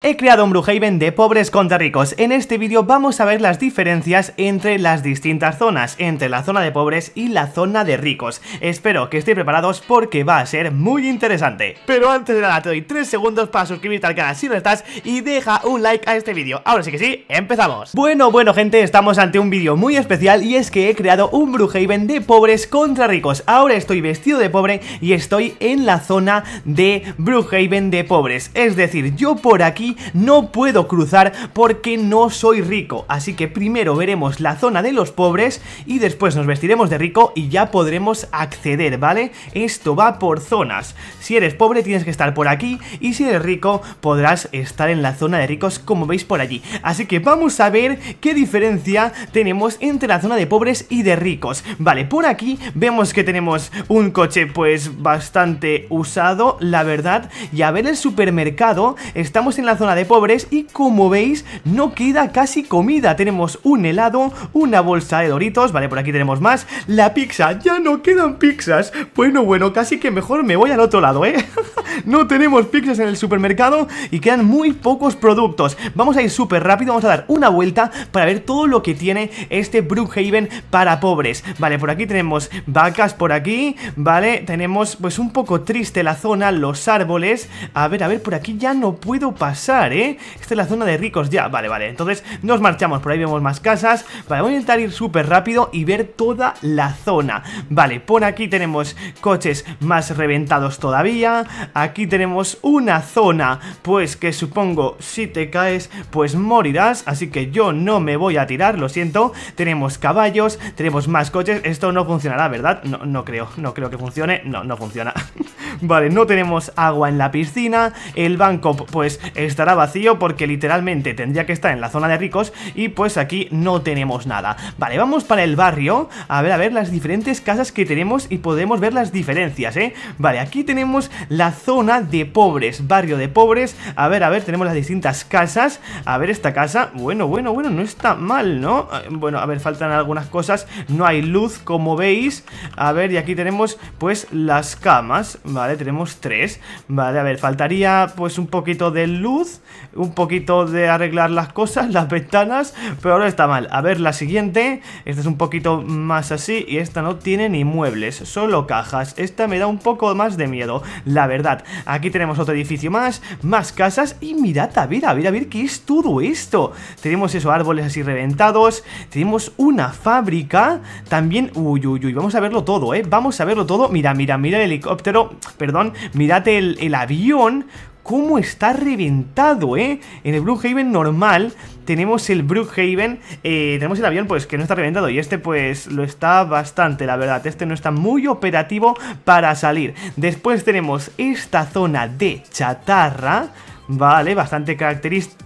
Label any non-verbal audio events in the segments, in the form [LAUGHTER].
He creado un Bruhaven de pobres contra ricos. En este vídeo vamos a ver las diferencias entre las distintas zonas, entre la zona de pobres y la zona de ricos. Espero que estéis preparados porque va a ser muy interesante. Pero antes de nada te doy 3 segundos para suscribirte al canal si no estás y deja un like a este vídeo. Ahora sí que sí, empezamos. Bueno, bueno gente, estamos ante un vídeo muy especial y es que he creado un Bruhaven de pobres contra ricos. Ahora estoy vestido de pobre y estoy en la zona de Bruhaven de pobres. Es decir, yo por aquí no puedo cruzar porque no soy rico. Así que primero veremos la zona de los pobres y después nos vestiremos de rico y ya podremos acceder, ¿vale? Esto va por zonas. Si eres pobre tienes que estar por aquí y si eres rico podrás estar en la zona de ricos como veis por allí. Así que vamos a ver qué diferencia tenemos entre la zona de pobres y de ricos. Vale, por aquí vemos que tenemos un coche pues bastante usado, la verdad. Y a ver el supermercado, estamos en la zona de pobres y como veis no queda casi comida. Tenemos un helado, una bolsa de doritos, vale, por aquí tenemos más. La pizza, ya no quedan pizzas. Bueno, bueno, casi que mejor me voy al otro lado, ¿eh? [LAUGHS] no tenemos pizzas en el supermercado y quedan muy pocos productos. Vamos a ir súper rápido, vamos a dar una vuelta para ver todo lo que tiene este Brookhaven para pobres. Vale, por aquí tenemos vacas por aquí, vale, tenemos pues un poco triste la zona, los árboles. A ver, a ver, por aquí ya no puedo pasar, ¿eh? Esta es la zona de ricos ya, vale, vale. Entonces nos marchamos, por ahí vemos más casas. Vale, voy a intentar ir súper rápido y ver toda la zona. Vale, por aquí tenemos coches más reventados todavía aquí tenemos una zona, pues que supongo si te caes, pues morirás, así que yo no me voy a tirar, lo siento. Tenemos caballos, tenemos más coches, esto no funcionará, ¿verdad? No, no creo, no creo que funcione, no, no funciona. [LAUGHS] vale, no tenemos agua en la piscina, el banco pues estará vacío porque literalmente tendría que estar en la zona de ricos y pues aquí no tenemos nada. Vale, vamos para el barrio, a ver, a ver las diferentes casas que tenemos y podemos ver las diferencias, ¿eh? Vale, aquí tenemos la zona de pobres, barrio de pobres. A ver, a ver, tenemos las distintas casas. A ver, esta casa, bueno, bueno, bueno, no está mal, ¿no? Eh, bueno, a ver, faltan algunas cosas. No hay luz, como veis. A ver, y aquí tenemos, pues, las camas, ¿vale? Tenemos tres. Vale, a ver, faltaría, pues, un poquito de luz, un poquito de arreglar las cosas, [LAUGHS] las ventanas, pero no está mal. A ver, la siguiente, esta es un poquito más así y esta no tiene ni muebles, solo cajas. Esta me da un poco más de miedo, la verdad. Aquí tenemos otro edificio más, más casas y mirad, a ver, a ver, a ver, ¿qué es todo esto? Tenemos esos árboles así reventados, tenemos una fábrica, también, uy, uy, uy, vamos a verlo todo, ¿eh? Vamos a verlo todo, mira, mira, mira el helicóptero, perdón, mirad el, el avión, cómo está reventado, ¿eh? En el Brookhaven normal tenemos el Brookhaven, eh, tenemos el avión pues que no está reventado y este pues lo está bastante, la verdad, este no está muy operativo para salir. Después tenemos esta zona de chatarra, vale, bastante característica.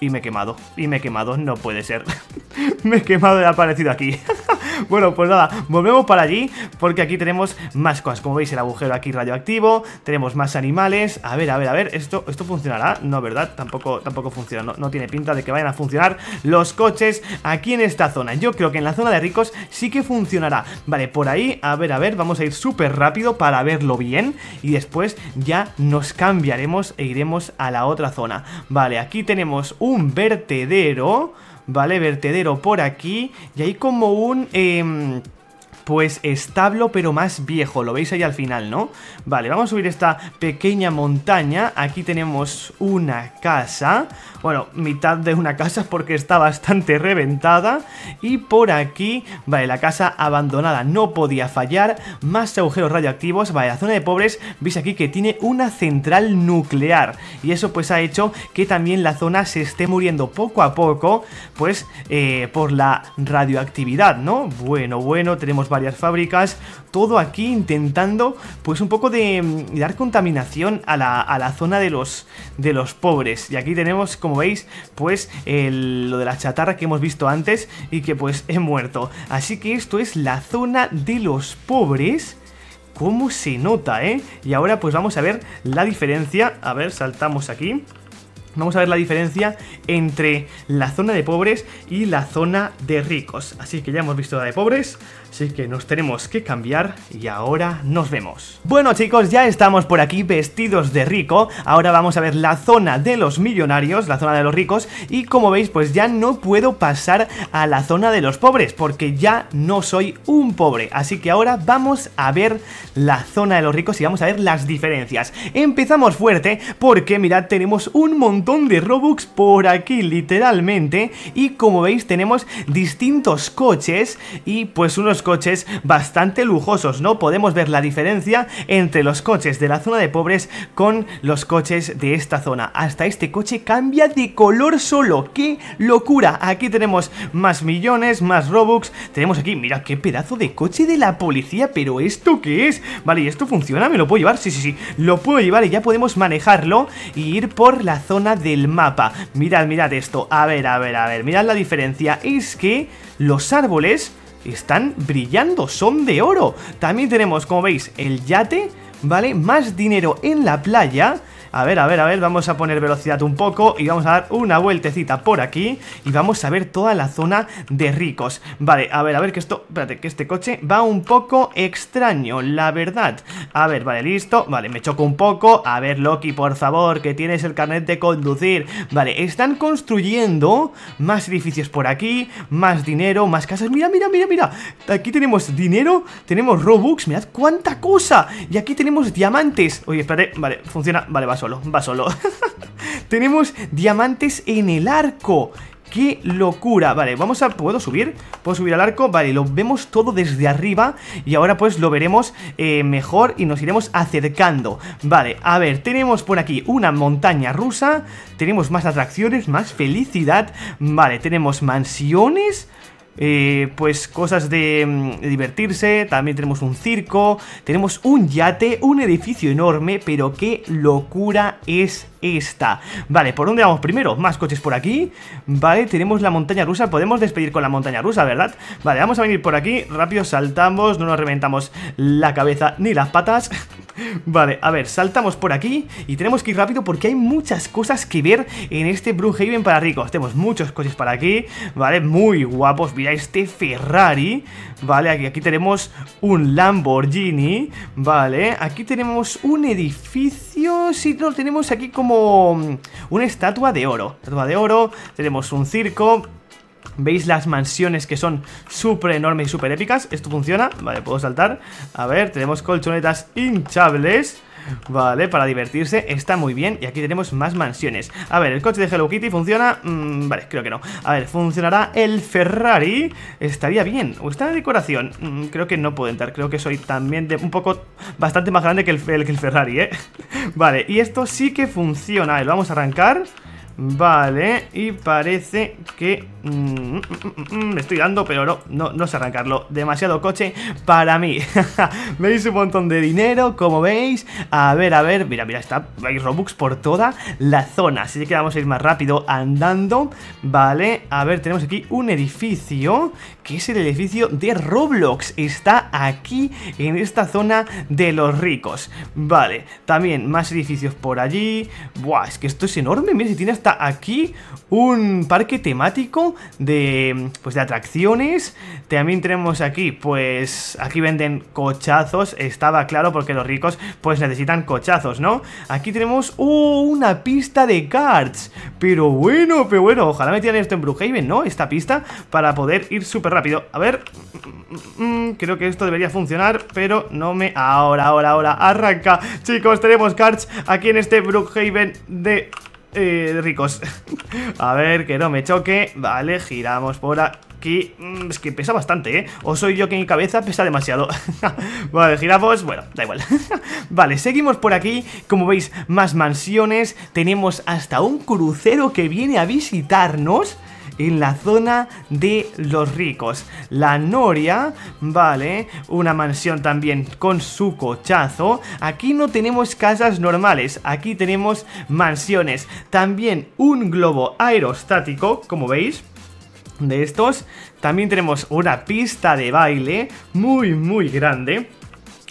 Y me he quemado, y me he quemado, no puede ser. [LAUGHS] me he quemado y ha aparecido aquí. [LAUGHS] [LAUGHS] bueno, pues nada, volvemos para allí porque aquí tenemos más cosas. Como veis, el agujero aquí radioactivo, tenemos más animales. A ver, a ver, a ver, esto, esto funcionará. No, ¿verdad? Tampoco, tampoco funciona. No, no tiene pinta de que vayan a funcionar los coches aquí en esta zona. Yo creo que en la zona de ricos sí que funcionará. Vale, por ahí, a ver, a ver, vamos a ir súper rápido para verlo bien y después ya nos cambiaremos e iremos a la otra zona. Vale, aquí tenemos un vertedero... ¿vale? Vertedero por aquí y hay como un... Em, pues establo, pero más viejo. Lo veis ahí al final, ¿no? Vale, vamos a subir esta pequeña montaña. Aquí tenemos una casa. Bueno, mitad de una casa [LAUGHS] porque está bastante reventada. Y por aquí, vale, la casa abandonada no podía fallar. Más agujeros radioactivos. Vale, la zona de pobres, veis aquí que tiene una central nuclear. Y eso pues ha hecho que también la zona se esté muriendo poco a poco, pues eh, por la radioactividad, ¿no? Bueno, bueno, tenemos varias fábricas, todo aquí intentando pues un poco de mm, dar contaminación a la, zona de los, de los pobres. Y aquí tenemos, como veis, pues lo de la chatarra que hemos visto antes y que pues [LAUGHS] he muerto. Así que esto es la zona de los pobres cómo se nota, ¿eh? Y ahora pues vamos a ver la diferencia. A ver, saltamos aquí vamos a ver la diferencia entre la zona de pobres y la zona de ricos. Así que ya hemos visto la de pobres, así que nos tenemos que cambiar y ahora nos vemos. Bueno chicos, ya estamos por aquí vestidos de rico, ahora vamos a ver la zona de los millonarios, la zona de los ricos, y como veis pues ya no puedo pasar a la zona de los pobres, porque ya no soy un pobre, así que ahora vamos a ver la zona de los ricos y vamos a ver las diferencias. Empezamos fuerte porque mirad, tenemos un montón de Robux por aquí literalmente y como veis tenemos distintos coches y pues unos coches bastante lujosos, ¿no? Podemos ver la diferencia entre los coches de la zona de pobres con los coches de esta zona. Hasta este coche cambia de color solo, ¡qué locura! Aquí tenemos más millones, más Robux, tenemos aquí, mira qué pedazo de coche de la policía, pero ¿esto qué es? Vale, ¿y esto funciona? ¿Me lo puedo llevar? Sí, sí, sí, lo puedo llevar y ya podemos manejarlo y ir por la zona del mapa. Mirad, mirad esto. A ver, a ver, a ver. Mirad la diferencia. Es que los árboles están brillando, son de oro. También tenemos, como veis, el yate, ¿vale? Más dinero en la playa a ver, a ver, a ver, vamos a poner velocidad un poco y vamos a dar una vueltecita por aquí y vamos a ver toda la zona de ricos. Vale, a ver, a ver, que esto, espérate, que este coche va un poco extraño, la verdad. A ver, vale, listo, vale, me choco un poco. A ver, Loki, por favor, que tienes el carnet de conducir. Vale, están construyendo más edificios por aquí, más dinero, más casas. Mira, mira, mira, mira. Aquí tenemos dinero, tenemos Robux, mirad cuánta cosa. Y aquí tenemos diamantes. Oye, espérate, vale, funciona, vale, vas va solo. [LAUGHS] Tenemos diamantes en el arco. ¡Qué locura! Vale, vamos a... ¿Puedo subir? ¿Puedo subir al arco? Vale, lo vemos todo desde arriba Y ahora pues lo veremos eh, mejor y nos iremos acercando Vale, a ver, tenemos por aquí una montaña rusa Tenemos más atracciones, más felicidad Vale, tenemos mansiones eh, pues cosas mm, de, divertirse, también tenemos un circo, tenemos un yate, un edificio enorme, pero qué locura es esta. Vale, ¿por dónde vamos primero? Más coches por aquí, vale, tenemos la montaña rusa, podemos despedir con la montaña rusa, ¿verdad? Vale, vamos a venir por aquí, rápido saltamos, no nos reventamos la cabeza ni las patas. [LAUGHS] Vale, a ver, saltamos por aquí y tenemos que ir rápido porque hay muchas cosas que ver en este Brookhaven para ricos. Tenemos muchos coches para aquí, ¿vale? Muy guapos, bien ya este Ferrari, ¿vale? Aquí, aquí tenemos un Lamborghini, ¿vale? Aquí tenemos un edificio, si no, tenemos aquí como mm, una estatua de oro, estatua de oro, tenemos un circo... ¿Veis las mansiones que son súper enormes y súper épicas? Esto funciona, vale, puedo saltar A ver, tenemos colchonetas hinchables Vale, para divertirse está muy bien Y aquí tenemos más mansiones A ver, el coche de Hello Kitty funciona mm, Vale, creo que no A ver, ¿funcionará el Ferrari? Estaría bien ¿O está en decoración? Mm, creo que no puedo entrar Creo que soy también de un poco Bastante más grande que el, que el Ferrari, ¿eh? [LAUGHS] vale, y esto sí que funciona A ver, vamos a arrancar Vale, y parece que mm, mm, mm, me estoy dando, pero no, no, no sé arrancarlo. Demasiado coche para mí. veis [LAUGHS] un montón de dinero, como veis. A ver, a ver, mira, mira, está, hay Robux por toda la zona. Así que vamos a ir más rápido andando. Vale, a ver, tenemos aquí un edificio, que es el edificio de Roblox. Está aquí, en esta zona de los ricos. Vale, también más edificios por allí. Buah, es que esto es enorme, mira, si tienes está aquí un parque temático de, pues de atracciones. También tenemos aquí, pues aquí venden cochazos, estaba claro porque los ricos pues necesitan cochazos, ¿no? Aquí tenemos oh, una pista de carts pero bueno, pero bueno, ojalá metieran esto en Brookhaven, ¿no? Esta pista para poder ir súper rápido. A ver, creo que esto debería funcionar, pero no me... Ahora, ahora, ahora, arranca. Chicos, tenemos carts aquí en este Brookhaven de eh, ricos. [LAUGHS] a ver, que no me choque. Vale, giramos por aquí. Mm, es que pesa bastante, ¿eh? O soy yo que mi cabeza pesa demasiado. [LAUGHS] vale, giramos. Bueno, da igual. [LAUGHS] vale, seguimos por aquí. Como veis, más mansiones. Tenemos hasta un crucero que viene a visitarnos en la zona de los ricos. La Noria, vale, una mansión también con su cochazo. Aquí no tenemos casas normales, aquí tenemos mansiones. También un globo aerostático, como veis, de estos. También tenemos una pista de baile muy, muy grande.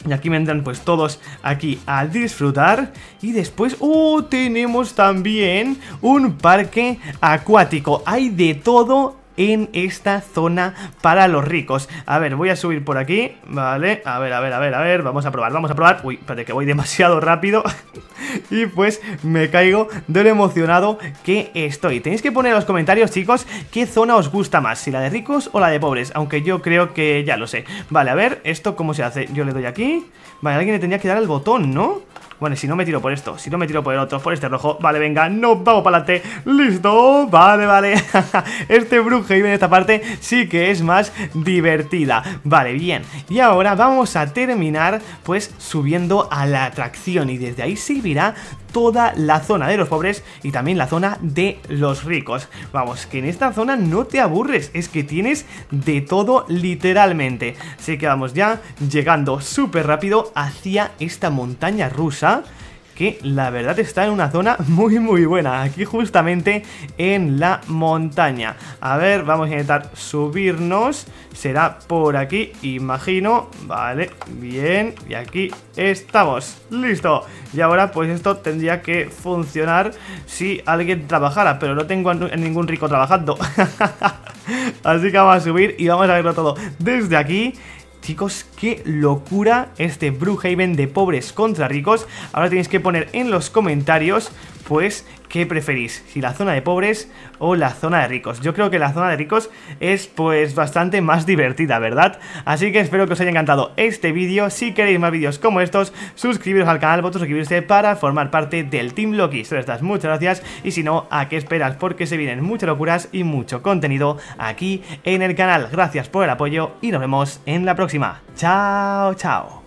Y aquí vendrán pues todos aquí a disfrutar. Y después, oh, tenemos también un parque acuático. Hay de todo en esta zona para los ricos. A ver, voy a subir por aquí, vale, a ver, a ver, a ver, a ver, vamos a probar, vamos a probar. Uy, espérate que voy demasiado rápido [LAUGHS] y pues me caigo de lo emocionado que estoy. Tenéis que poner en los comentarios, chicos, qué zona os gusta más, si la de ricos o la de pobres, aunque yo creo que ya lo sé. Vale, a ver, esto cómo se hace, yo le doy aquí, vale, alguien le tendría que dar el botón, ¿no? Bueno, si no me tiro por esto, si no me tiro por el otro, por este rojo Vale, venga, no, vamos para adelante Listo, vale, vale [LAUGHS] Este en esta parte, sí que es más divertida Vale, bien Y ahora vamos a terminar, pues, subiendo a la atracción Y desde ahí irá toda la zona de los pobres y también la zona de los ricos. Vamos, que en esta zona no te aburres, es que tienes de todo literalmente. Así que vamos ya llegando súper rápido hacia esta montaña rusa que la verdad está en una zona [LAUGHS] muy muy buena, aquí justamente en la montaña. A ver, vamos a intentar subirnos, será por aquí, imagino, vale, bien, y aquí estamos, listo. Y ahora pues esto tendría que funcionar si alguien trabajara, pero no tengo a ningún rico trabajando. [LAUGHS] Así que vamos a subir y vamos a verlo todo desde aquí Chicos, qué locura este Brookhaven de pobres contra ricos. Ahora tenéis que poner en los comentarios pues, ¿qué preferís? ¿Si la zona de pobres o la zona de ricos? Yo creo que la zona de ricos es, pues, bastante más divertida, ¿verdad? Así que espero que os haya encantado este vídeo. Si queréis más vídeos como estos, suscribiros al canal, botón suscribirse para formar parte del Team Loki. Estas muchas gracias y si no, ¿a qué esperas? Porque se vienen muchas locuras y mucho contenido aquí en el canal. Gracias por el apoyo y nos vemos en la próxima. Chao, chao.